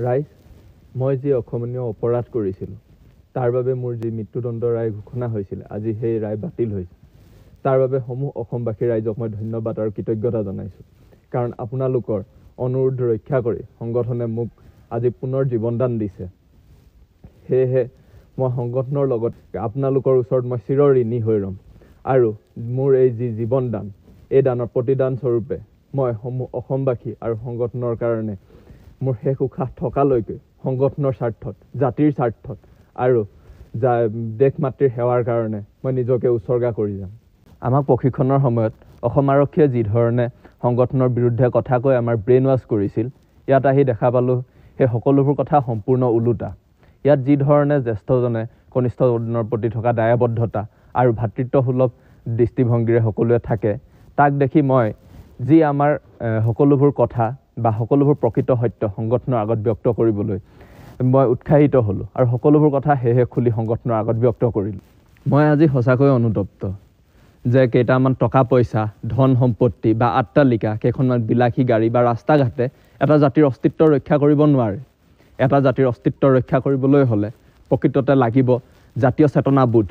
ৰাইজ মই যি অসমনীয় অপৰাধ কৰিছিলোঁ তাৰ বাবে মোৰ যি মৃত্যুদণ্ড ৰায় ঘোষণা হৈছিল আজি সেই ৰায় বাতিল হৈছে তাৰ বাবে সমূহ অসমবাসী ৰাইজক মই ধন্যবাদ আৰু কৃতজ্ঞতা জনাইছোঁ কাৰণ আপোনালোকৰ অনুৰোধ ৰক্ষা কৰি সংগঠনে মোক আজি পুনৰ জীৱনদান দিছে সেয়েহে মই সংগঠনৰ লগত আপোনালোকৰ ওচৰত মই চিৰ ঋণী হৈ ৰ'ম আৰু মোৰ এই যি জীৱনদান এই দানৰ প্ৰতিদান স্বৰূপে মই সমূহ অসমবাসী আৰু সংগঠনৰ কাৰণে মোৰ শেষ উশাহ থকালৈকে সংগঠনৰ স্বাৰ্থত জাতিৰ স্বাৰ্থত আৰু যা দেশ মাতৃৰ সেৱাৰ কাৰণে মই নিজকে উচৰ্গা কৰি যাম আমাক প্ৰশিক্ষণৰ সময়ত অসম আৰক্ষীয়ে যিধৰণে সংগঠনৰ বিৰুদ্ধে কথা কৈ আমাৰ ব্ৰেইন ৱাছ কৰিছিল ইয়াত আহি দেখা পালোঁ সেই সকলোবোৰ কথা সম্পূৰ্ণ ওলোটা ইয়াত যিধৰণে জ্যেষ্ঠজনে কনিষ্ঠজনৰ প্ৰতি থকা দায়বদ্ধতা আৰু ভাতৃত্বসুলভ দৃষ্টিভংগীৰে সকলোৱে থাকে তাক দেখি মই যি আমাৰ সকলোবোৰ কথা বা সকলোবোৰ প্ৰকৃত সত্য সংগঠনৰ আগত ব্যক্ত কৰিবলৈ মই উৎসাহিত হ'লোঁ আৰু সকলোবোৰ কথা সেয়েহে খুলি সংগঠনৰ আগত ব্যক্ত কৰিলোঁ মই আজি সঁচাকৈ অনুতপ্ত যে কেইটামান টকা পইচা ধন সম্পত্তি বা আট্টালিকা কেইখনমান বিলাসী গাড়ী বা ৰাস্তা ঘাটে এটা জাতিৰ অস্তিত্ব ৰক্ষা কৰিব নোৱাৰে এটা জাতিৰ অস্তিত্ব ৰক্ষা কৰিবলৈ হ'লে প্ৰকৃততে লাগিব জাতীয় চেতনাবোধ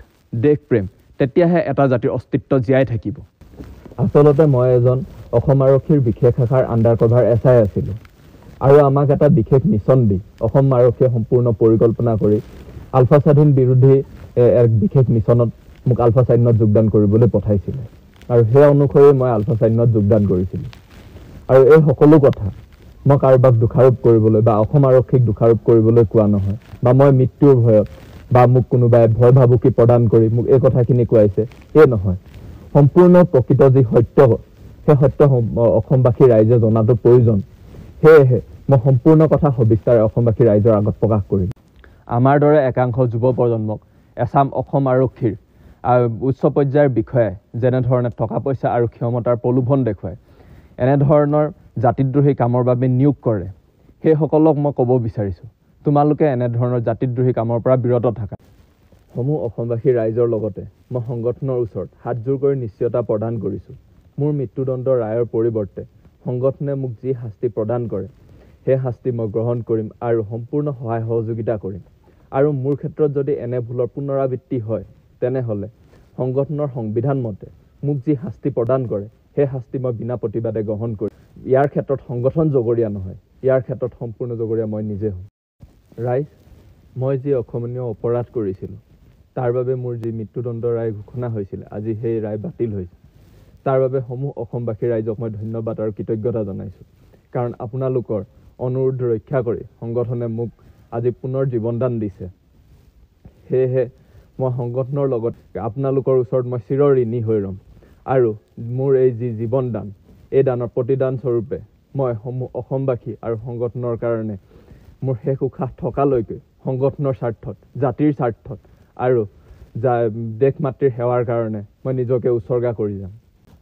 দেশপ্ৰেম তেতিয়াহে এটা জাতিৰ অস্তিত্ব জীয়াই থাকিব আচলতে মই এজন অসম আৰক্ষীৰ বিশেষ শাখাৰ আণ্ডাৰ কভাৰ এছ আই আছিলোঁ আৰু আমাক এটা বিশেষ মিছন দি অসম আৰক্ষীয়ে সম্পূৰ্ণ পৰিকল্পনা কৰি আলফা স্বাধীন বিৰোধী এক বিশেষ মিছনত মোক আলফা স্বাধীনত যোগদান কৰিবলৈ পঠাইছিলে আৰু সেই অনুসৰি মই আলফা স্বাধীনত যোগদান কৰিছিলোঁ আৰু এই সকলো কথা মই কাৰোবাক দোষাৰোপ কৰিবলৈ বা অসম আৰক্ষীক দোষাৰোপ কৰিবলৈ কোৱা নহয় বা মই মৃত্যুৰ ভয়ত বা মোক কোনোবাই ভয় ভাবুকি প্ৰদান কৰি মোক এই কথাখিনি কোৱাইছে এই নহয় সম্পূৰ্ণ প্ৰকৃত যি সত্য সেই সত্য অসমবাসী ৰাইজে জনাটো প্ৰয়োজন সেয়েহে মই সম্পূৰ্ণ কথা সবিস্তাৰে অসমবাসী ৰাইজৰ আগত প্ৰকাশ কৰিম আমাৰ দৰে একাংশ যুৱ প্ৰজন্মক এচাম অসম আৰক্ষীৰ উচ্চ পৰ্যায়ৰ বিষয়াই যেনেধৰণে টকা পইচা আৰু ক্ষমতাৰ প্ৰলোভন দেখুৱায় এনেধৰণৰ জাতিদ্ৰোহী কামৰ বাবে নিয়োগ কৰে সেইসকলক মই ক'ব বিচাৰিছোঁ তোমালোকে এনেধৰণৰ জাতিদ্ৰোহী কামৰ পৰা বিৰত থাকা সমূহ অসমবাসী ৰাইজৰ লগতে মই সংগঠনৰ ওচৰত হাতযোৰ কৰি নিশ্চয়তা প্ৰদান কৰিছোঁ মোৰ মৃত্যুদণ্ডৰ ৰায়ৰ পৰিৱৰ্তে সংগঠনে মোক যি শাস্তি প্ৰদান কৰে সেই শাস্তি মই গ্ৰহণ কৰিম আৰু সম্পূৰ্ণ সহায় সহযোগিতা কৰিম আৰু মোৰ ক্ষেত্ৰত যদি এনে ভুলৰ পুনৰাবৃত্তি হয় তেনেহ'লে সংগঠনৰ সংবিধান মতে মোক যি শাস্তি প্ৰদান কৰে সেই শাস্তি মই বিনা প্ৰতিবাদে গ্ৰহণ কৰিম ইয়াৰ ক্ষেত্ৰত সংগঠন জগৰীয়া নহয় ইয়াৰ ক্ষেত্ৰত সম্পূৰ্ণ জগৰীয়া মই নিজে হ'ম ৰাইজ মই যি অসমনীয় অপৰাধ কৰিছিলোঁ তাৰ বাবে মোৰ যি মৃত্যুদণ্ডৰ ৰায় ঘোষণা হৈছিল আজি সেই ৰায় বাতিল হৈছিল তাৰ বাবে সমূহ অসমবাসী ৰাইজক মই ধন্যবাদ আৰু কৃতজ্ঞতা জনাইছোঁ কাৰণ আপোনালোকৰ অনুৰোধ ৰক্ষা কৰি সংগঠনে মোক আজি পুনৰ জীৱনদান দিছে সেয়েহে মই সংগঠনৰ লগত আপোনালোকৰ ওচৰত মই চিৰ ঋণী হৈ ৰ'ম আৰু মোৰ এই যি জীৱনদান এই দানৰ প্ৰতিদানস্বৰূপে মই সমূহ অসমবাসী আৰু সংগঠনৰ কাৰণে মোৰ শেষ উশাহ থকালৈকে সংগঠনৰ স্বাৰ্থত জাতিৰ স্বাৰ্থত আৰু দেশ মাতৃৰ সেৱাৰ কাৰণে মই নিজকে উচৰ্গা কৰি যাম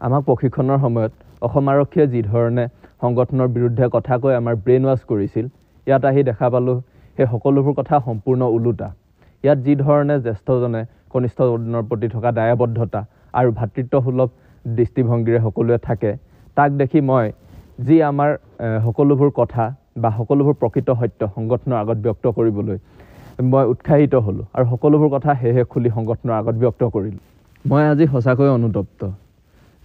আমাক প্ৰশিক্ষণৰ সময়ত অসম আৰক্ষীয়ে যিধৰণে সংগঠনৰ বিৰুদ্ধে কথা কৈ আমাৰ ব্ৰেইন ৱাছ কৰিছিল ইয়াত আহি দেখা পালোঁ সেই সকলোবোৰ কথা সম্পূৰ্ণ ওলোটা ইয়াত যিধৰণে জ্যেষ্ঠজনে কনিষ্ঠজনৰ প্ৰতি থকা দায়বদ্ধতা আৰু ভাতৃত্বসুলভ দৃষ্টিভংগীৰে সকলোৱে থাকে তাক দেখি মই যি আমাৰ সকলোবোৰ কথা বা সকলোবোৰ প্ৰকৃত সত্য সংগঠনৰ আগত ব্যক্ত কৰিবলৈ মই উৎসাহিত হ'লোঁ আৰু সকলোবোৰ কথা সেয়েহে খুলি সংগঠনৰ আগত ব্যক্ত কৰিলোঁ মই আজি সঁচাকৈ অনুতপ্ত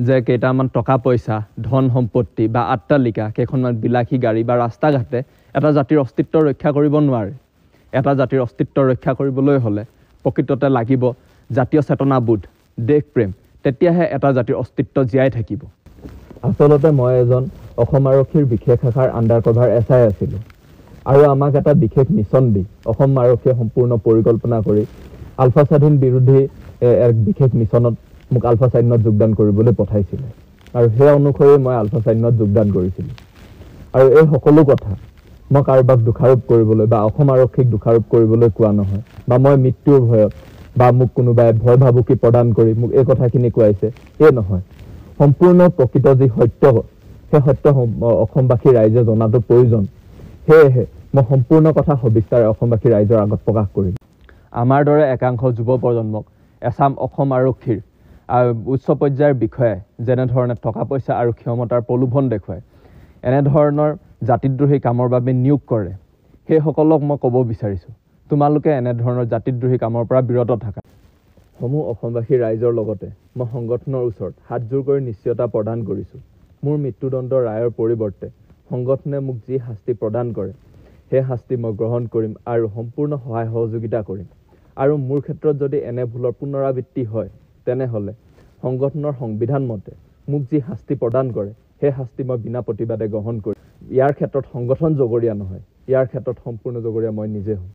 যে কেইটামান টকা পইচা ধন সম্পত্তি বা আট্টালিকা কেইখনমান বিলাসী গাড়ী বা ৰাস্তা ঘাটে এটা জাতিৰ অস্তিত্ব ৰক্ষা কৰিব নোৱাৰে এটা জাতিৰ অস্তিত্ব ৰক্ষা কৰিবলৈ হ'লে প্ৰকৃততে লাগিব জাতীয় চেতনাবোধ দেশ প্ৰেম তেতিয়াহে এটা জাতিৰ অস্তিত্ব জীয়াই থাকিব আচলতে মই এজন অসম আৰক্ষীৰ বিশেষ শাখাৰ আণ্ডাৰ কভাৰ এছ আই আছিলোঁ আৰু আমাক এটা বিশেষ মিছন দি অসম আৰক্ষীয়ে সম্পূৰ্ণ পৰিকল্পনা কৰি আলফা স্বাধীন বিৰোধী এক বিশেষ মিছনত মোক আলফা আলফাচাইন্যত যোগদান কৰিবলৈ পঠাইছিলে আৰু সেই অনুসৰি মই আলফা আলফাচাইন্যত যোগদান কৰিছিলোঁ আৰু এই সকলো কথা মই কাৰোবাক দোষাৰোপ কৰিবলৈ বা অসম আৰক্ষীক দোষাৰোপ কৰিবলৈ কোৱা নহয় বা মই মৃত্যুৰ ভয়ত বা মোক কোনোবাই ভয় ভাবুকি প্ৰদান কৰি মোক এই কথাখিনি কোৱাইছে এই নহয় সম্পূৰ্ণ প্ৰকৃত যি সত্য সেই সত্য অসমবাসী ৰাইজে জনাটো প্ৰয়োজন সেয়েহে মই সম্পূৰ্ণ কথা সবিস্তাৰে অসমবাসী ৰাইজৰ আগত প্ৰকাশ কৰিম আমাৰ দৰে একাংশ যুৱ প্ৰজন্মক এচাম অসম আৰক্ষীৰ উচ্চ পৰ্যায়ৰ বিষয়াই যেনেধৰণে টকা পইচা আৰু ক্ষমতাৰ প্ৰলোভন দেখুৱাই এনেধৰণৰ জাতিদ্ৰোহী কামৰ বাবে নিয়োগ কৰে সেইসকলক মই ক'ব বিচাৰিছোঁ তোমালোকে এনেধৰণৰ জাতিদ্ৰোহী কামৰ পৰা বিৰত থাকা সমূহ অসমবাসী ৰাইজৰ লগতে মই সংগঠনৰ ওচৰত হাতযোৰ কৰি নিশ্চয়তা প্ৰদান কৰিছোঁ মোৰ মৃত্যুদণ্ডৰ ৰায়ৰ পৰিৱৰ্তে সংগঠনে মোক যি শাস্তি প্ৰদান কৰে সেই শাস্তি মই গ্ৰহণ কৰিম আৰু সম্পূৰ্ণ সহায় সহযোগিতা কৰিম আৰু মোৰ ক্ষেত্ৰত যদি এনে ভুলৰ পুনৰাবৃত্তি হয় তেনেহ'লে সংগঠনৰ সংবিধান মতে মোক যি শাস্তি প্ৰদান কৰে সেই শাস্তি মই বিনা প্ৰতিবাদে গ্ৰহণ কৰিম ইয়াৰ ক্ষেত্ৰত সংগঠন জগৰীয়া নহয় ইয়াৰ ক্ষেত্ৰত সম্পূৰ্ণ জগৰীয়া মই নিজে হওঁ